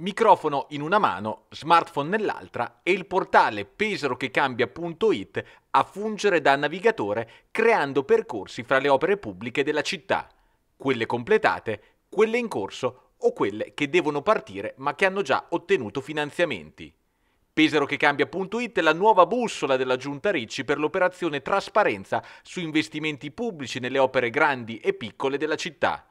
Microfono in una mano, smartphone nell'altra e il portale peserochecambia.it a fungere da navigatore creando percorsi fra le opere pubbliche della città, quelle completate, quelle in corso o quelle che devono partire ma che hanno già ottenuto finanziamenti. Peserochecambia.it è la nuova bussola della Giunta Ricci per l'operazione Trasparenza su investimenti pubblici nelle opere grandi e piccole della città.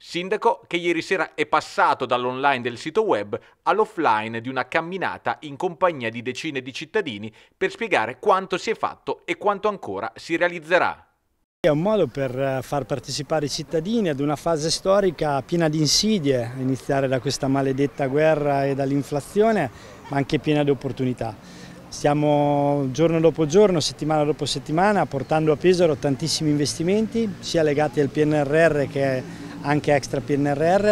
Sindaco che ieri sera è passato dall'online del sito web all'offline di una camminata in compagnia di decine di cittadini per spiegare quanto si è fatto e quanto ancora si realizzerà. È un modo per eh, far partecipare i cittadini ad una fase storica piena di insidie, iniziare da questa maledetta guerra e dall'inflazione, ma anche piena di opportunità. Stiamo giorno dopo giorno, settimana dopo settimana, portando a Pesaro tantissimi investimenti, sia legati al PNRR che anche extra PNRR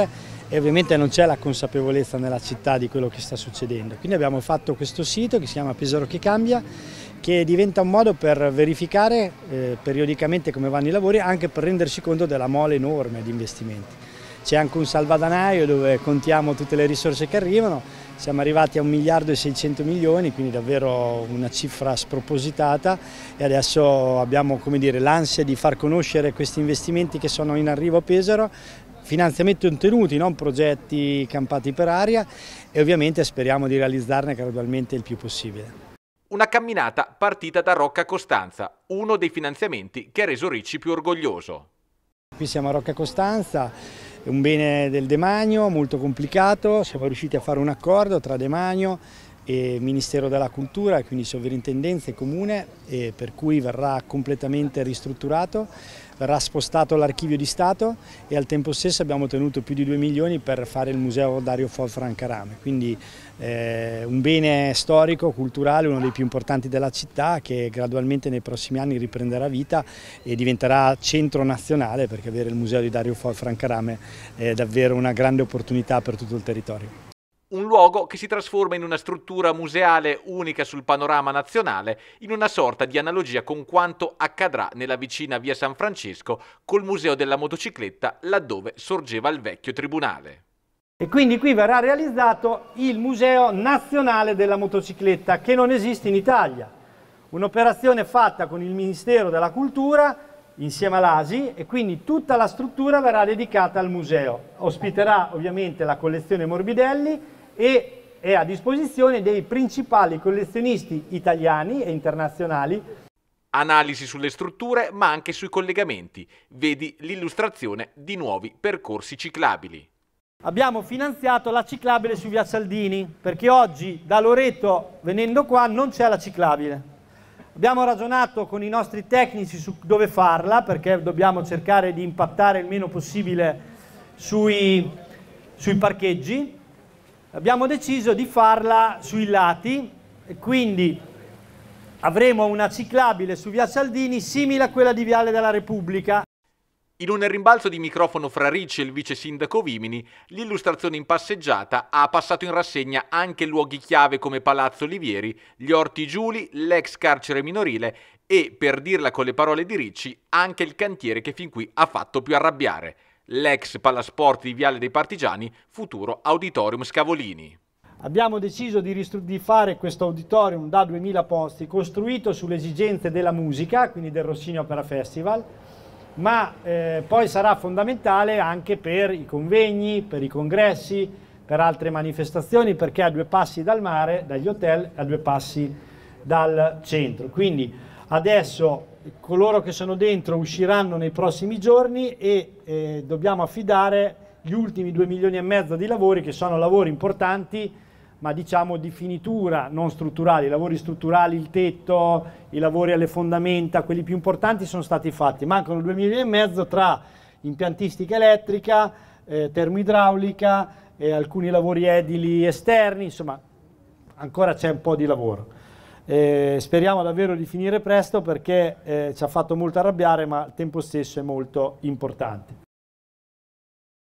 e ovviamente non c'è la consapevolezza nella città di quello che sta succedendo. Quindi abbiamo fatto questo sito che si chiama Pesaro che cambia, che diventa un modo per verificare eh, periodicamente come vanno i lavori, anche per rendersi conto della mole enorme di investimenti. C'è anche un salvadanaio dove contiamo tutte le risorse che arrivano siamo arrivati a 1 miliardo e 600 milioni, quindi davvero una cifra spropositata e adesso abbiamo l'ansia di far conoscere questi investimenti che sono in arrivo a Pesaro, finanziamenti ottenuti, non progetti campati per aria e ovviamente speriamo di realizzarne gradualmente il più possibile. Una camminata partita da Rocca Costanza, uno dei finanziamenti che ha reso Ricci più orgoglioso. Qui siamo a Rocca Costanza, è un bene del demanio molto complicato, siamo riusciti a fare un accordo tra demanio e Ministero della Cultura, quindi sovrintendenza e comune, e per cui verrà completamente ristrutturato verrà spostato l'archivio di Stato e al tempo stesso abbiamo ottenuto più di 2 milioni per fare il museo Dario Fo Francarame, quindi eh, un bene storico, culturale, uno dei più importanti della città che gradualmente nei prossimi anni riprenderà vita e diventerà centro nazionale perché avere il museo di Dario Fo Francarame è davvero una grande opportunità per tutto il territorio un luogo che si trasforma in una struttura museale unica sul panorama nazionale, in una sorta di analogia con quanto accadrà nella vicina via San Francesco col Museo della motocicletta laddove sorgeva il vecchio tribunale. E quindi qui verrà realizzato il Museo Nazionale della Motocicletta che non esiste in Italia. Un'operazione fatta con il Ministero della Cultura insieme all'ASI e quindi tutta la struttura verrà dedicata al museo. Ospiterà ovviamente la collezione Morbidelli e è a disposizione dei principali collezionisti italiani e internazionali. Analisi sulle strutture ma anche sui collegamenti. Vedi l'illustrazione di nuovi percorsi ciclabili. Abbiamo finanziato la ciclabile su via Cialdini perché oggi da Loreto venendo qua non c'è la ciclabile. Abbiamo ragionato con i nostri tecnici su dove farla perché dobbiamo cercare di impattare il meno possibile sui, sui parcheggi abbiamo deciso di farla sui lati, e quindi avremo una ciclabile su via Saldini simile a quella di Viale della Repubblica. In un rimbalzo di microfono fra Ricci e il vice sindaco Vimini, l'illustrazione in passeggiata ha passato in rassegna anche luoghi chiave come Palazzo Olivieri, gli Orti Giuli, l'ex carcere minorile e, per dirla con le parole di Ricci, anche il cantiere che fin qui ha fatto più arrabbiare l'ex Palasport di Viale dei Partigiani, futuro Auditorium Scavolini. Abbiamo deciso di, di fare questo auditorium da 2000 posti, costruito sulle esigenze della musica, quindi del Rossini Opera Festival, ma eh, poi sarà fondamentale anche per i convegni, per i congressi, per altre manifestazioni, perché è a due passi dal mare, dagli hotel, a due passi dal centro. Quindi adesso coloro che sono dentro usciranno nei prossimi giorni e eh, dobbiamo affidare gli ultimi 2 milioni e mezzo di lavori che sono lavori importanti ma diciamo di finitura non strutturali, i lavori strutturali, il tetto, i lavori alle fondamenta, quelli più importanti sono stati fatti, mancano 2 milioni e mezzo tra impiantistica elettrica, eh, termoidraulica, eh, alcuni lavori edili esterni, insomma ancora c'è un po' di lavoro. Eh, speriamo davvero di finire presto perché eh, ci ha fatto molto arrabbiare, ma al tempo stesso è molto importante.